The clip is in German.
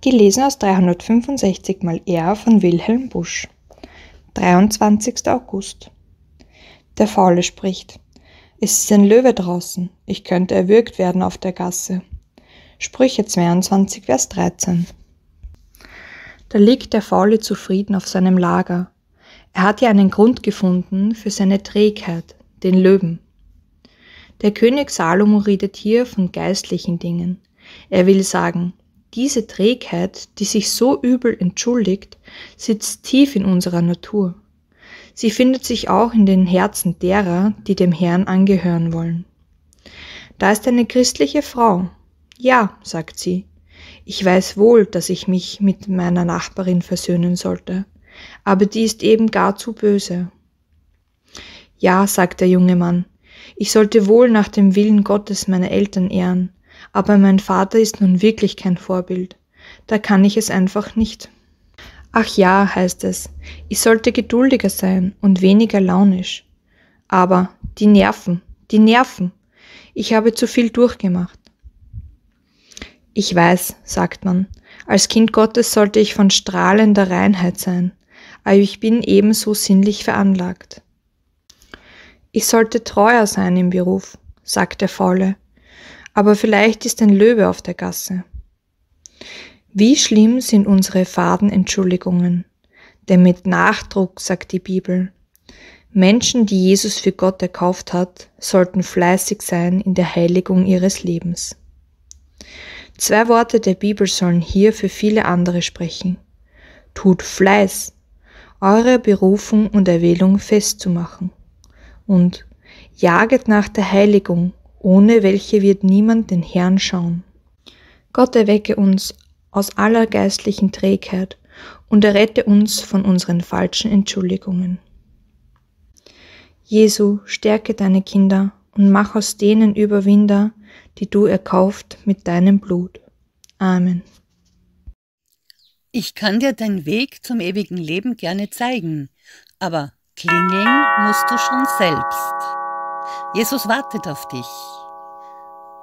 Gelesen aus 365 mal R von Wilhelm Busch. 23. August. Der Faule spricht. Es ist ein Löwe draußen. Ich könnte erwürgt werden auf der Gasse. Sprüche 22, Vers 13. Da liegt der Faule zufrieden auf seinem Lager. Er hat ja einen Grund gefunden für seine Trägheit, den Löwen. Der König Salomo redet hier von geistlichen Dingen. Er will sagen, diese Trägheit, die sich so übel entschuldigt, sitzt tief in unserer Natur. Sie findet sich auch in den Herzen derer, die dem Herrn angehören wollen. Da ist eine christliche Frau. Ja, sagt sie, ich weiß wohl, dass ich mich mit meiner Nachbarin versöhnen sollte, aber die ist eben gar zu böse. Ja, sagt der junge Mann, ich sollte wohl nach dem Willen Gottes meine Eltern ehren, aber mein Vater ist nun wirklich kein Vorbild. Da kann ich es einfach nicht. Ach ja, heißt es, ich sollte geduldiger sein und weniger launisch. Aber die Nerven, die Nerven. Ich habe zu viel durchgemacht. Ich weiß, sagt man, als Kind Gottes sollte ich von strahlender Reinheit sein, aber ich bin ebenso sinnlich veranlagt. Ich sollte treuer sein im Beruf, sagt der Faule, aber vielleicht ist ein Löwe auf der Gasse. Wie schlimm sind unsere faden Entschuldigungen? Denn mit Nachdruck sagt die Bibel, Menschen, die Jesus für Gott erkauft hat, sollten fleißig sein in der Heiligung ihres Lebens. Zwei Worte der Bibel sollen hier für viele andere sprechen. Tut Fleiß, eure Berufung und Erwählung festzumachen. Und jaget nach der Heiligung, ohne welche wird niemand den Herrn schauen. Gott erwecke uns aus aller geistlichen Trägheit und errette uns von unseren falschen Entschuldigungen. Jesu, stärke deine Kinder und mach aus denen Überwinder, die du erkauft mit deinem Blut. Amen. Ich kann dir deinen Weg zum ewigen Leben gerne zeigen, aber klingeln musst du schon selbst. Jesus wartet auf dich.